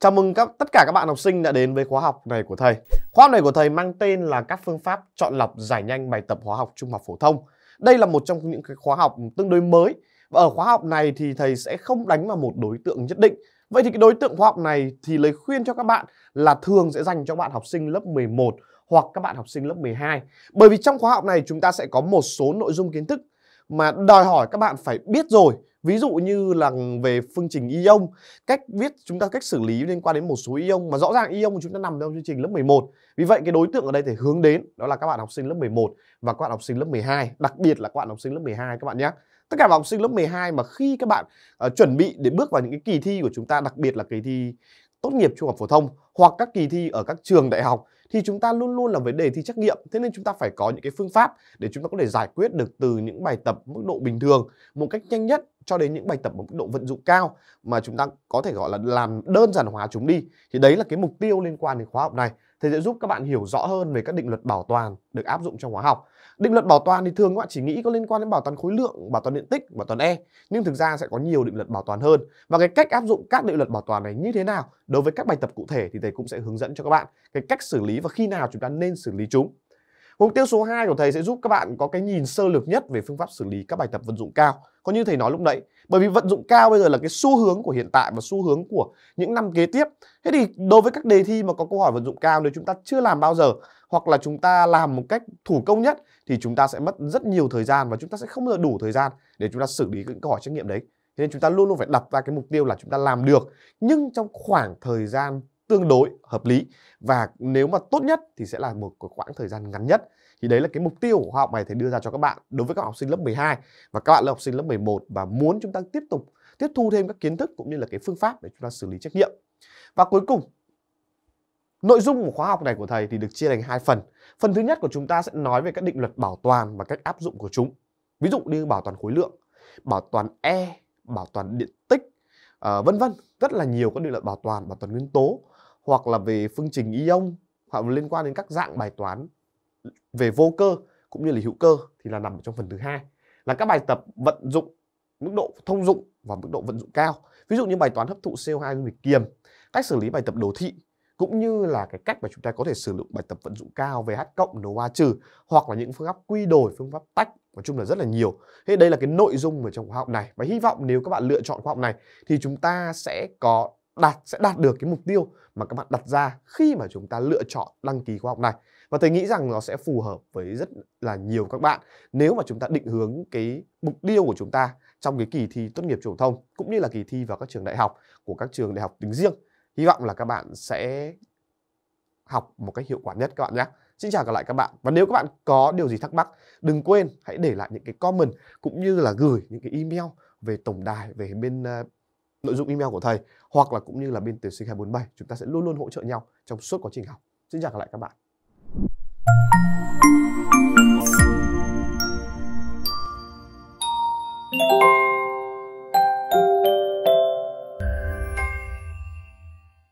Chào mừng các tất cả các bạn học sinh đã đến với khóa học này của thầy. Khóa học này của thầy mang tên là các phương pháp chọn lọc giải nhanh bài tập hóa học trung học phổ thông. Đây là một trong những cái khóa học tương đối mới. Và ở khóa học này thì thầy sẽ không đánh vào một đối tượng nhất định. Vậy thì cái đối tượng khóa học này thì lời khuyên cho các bạn là thường sẽ dành cho bạn học sinh lớp 11 hoặc các bạn học sinh lớp 12. Bởi vì trong khóa học này chúng ta sẽ có một số nội dung kiến thức mà đòi hỏi các bạn phải biết rồi. Ví dụ như là về phương trình ion, cách viết chúng ta cách xử lý liên quan đến một số ion mà rõ ràng ion chúng ta nằm trong chương trình lớp 11. Vì vậy cái đối tượng ở đây thể hướng đến đó là các bạn học sinh lớp 11 và các bạn học sinh lớp 12, đặc biệt là các bạn học sinh lớp 12 các bạn nhé tất cả học sinh lớp 12 mà khi các bạn uh, chuẩn bị để bước vào những cái kỳ thi của chúng ta đặc biệt là kỳ thi tốt nghiệp trung học phổ thông hoặc các kỳ thi ở các trường đại học thì chúng ta luôn luôn là vấn đề thi trắc nghiệm thế nên chúng ta phải có những cái phương pháp để chúng ta có thể giải quyết được từ những bài tập mức độ bình thường một cách nhanh nhất cho đến những bài tập ở mức độ vận dụng cao mà chúng ta có thể gọi là làm đơn giản hóa chúng đi thì đấy là cái mục tiêu liên quan đến khóa học này Thế sẽ giúp các bạn hiểu rõ hơn về các định luật bảo toàn được áp dụng trong hóa học. Định luật bảo toàn thì thường các bạn chỉ nghĩ có liên quan đến bảo toàn khối lượng, bảo toàn điện tích, bảo toàn E, nhưng thực ra sẽ có nhiều định luật bảo toàn hơn. Và cái cách áp dụng các định luật bảo toàn này như thế nào đối với các bài tập cụ thể thì thầy cũng sẽ hướng dẫn cho các bạn cái cách xử lý và khi nào chúng ta nên xử lý chúng. Mục tiêu số 2 của thầy sẽ giúp các bạn có cái nhìn sơ lược nhất về phương pháp xử lý các bài tập vận dụng cao. Có như thầy nói lúc nãy, bởi vì vận dụng cao bây giờ là cái xu hướng của hiện tại và xu hướng của những năm kế tiếp. Thế thì đối với các đề thi mà có câu hỏi vận dụng cao nếu chúng ta chưa làm bao giờ hoặc là chúng ta làm một cách thủ công nhất thì chúng ta sẽ mất rất nhiều thời gian và chúng ta sẽ không bao giờ đủ thời gian để chúng ta xử lý những câu hỏi trắc nghiệm đấy. Thế nên chúng ta luôn luôn phải đặt ra cái mục tiêu là chúng ta làm được nhưng trong khoảng thời gian tương đối hợp lý và nếu mà tốt nhất thì sẽ là một khoảng thời gian ngắn nhất thì đấy là cái mục tiêu của khóa học này thầy đưa ra cho các bạn đối với các học sinh lớp 12 và các bạn là học sinh lớp 11 và muốn chúng ta tiếp tục tiếp thu thêm các kiến thức cũng như là cái phương pháp để chúng ta xử lý trách nhiệm và cuối cùng Nội dung của khóa học này của thầy thì được chia thành hai phần. Phần thứ nhất của chúng ta sẽ nói về các định luật bảo toàn và cách áp dụng của chúng. Ví dụ như bảo toàn khối lượng, bảo toàn E, bảo toàn điện tích, uh, vân vân, rất là nhiều các định luật bảo toàn, bảo toàn nguyên tố hoặc là về phương trình ion hoặc liên quan đến các dạng bài toán về vô cơ cũng như là hữu cơ thì là nằm trong phần thứ hai là các bài tập vận dụng mức độ thông dụng và mức độ vận dụng cao ví dụ như bài toán hấp thụ CO2 dung dịch kiềm cách xử lý bài tập đồ thị cũng như là cái cách mà chúng ta có thể sử dụng bài tập vận dụng cao về H cộng NO3 trừ hoặc là những phương pháp quy đổi, phương pháp tách nói chung là rất là nhiều. Thế đây là cái nội dung ở trong khóa học này và hy vọng nếu các bạn lựa chọn khóa học này thì chúng ta sẽ có đạt sẽ đạt được cái mục tiêu mà các bạn đặt ra khi mà chúng ta lựa chọn đăng ký khóa học này và tôi nghĩ rằng nó sẽ phù hợp với rất là nhiều các bạn nếu mà chúng ta định hướng cái mục tiêu của chúng ta trong cái kỳ thi tốt nghiệp trung thông cũng như là kỳ thi vào các trường đại học của các trường đại học tính riêng hy vọng là các bạn sẽ học một cách hiệu quả nhất các bạn nhé Xin chào gặp lại các bạn và nếu các bạn có điều gì thắc mắc đừng quên hãy để lại những cái comment cũng như là gửi những cái email về tổng đài về bên ờ, nội dung email của thầy hoặc là cũng như là bên từ sinh 247 chúng ta sẽ luôn luôn hỗ trợ nhau trong suốt quá trình học. Xin chào gặp lại các bạn. Thank you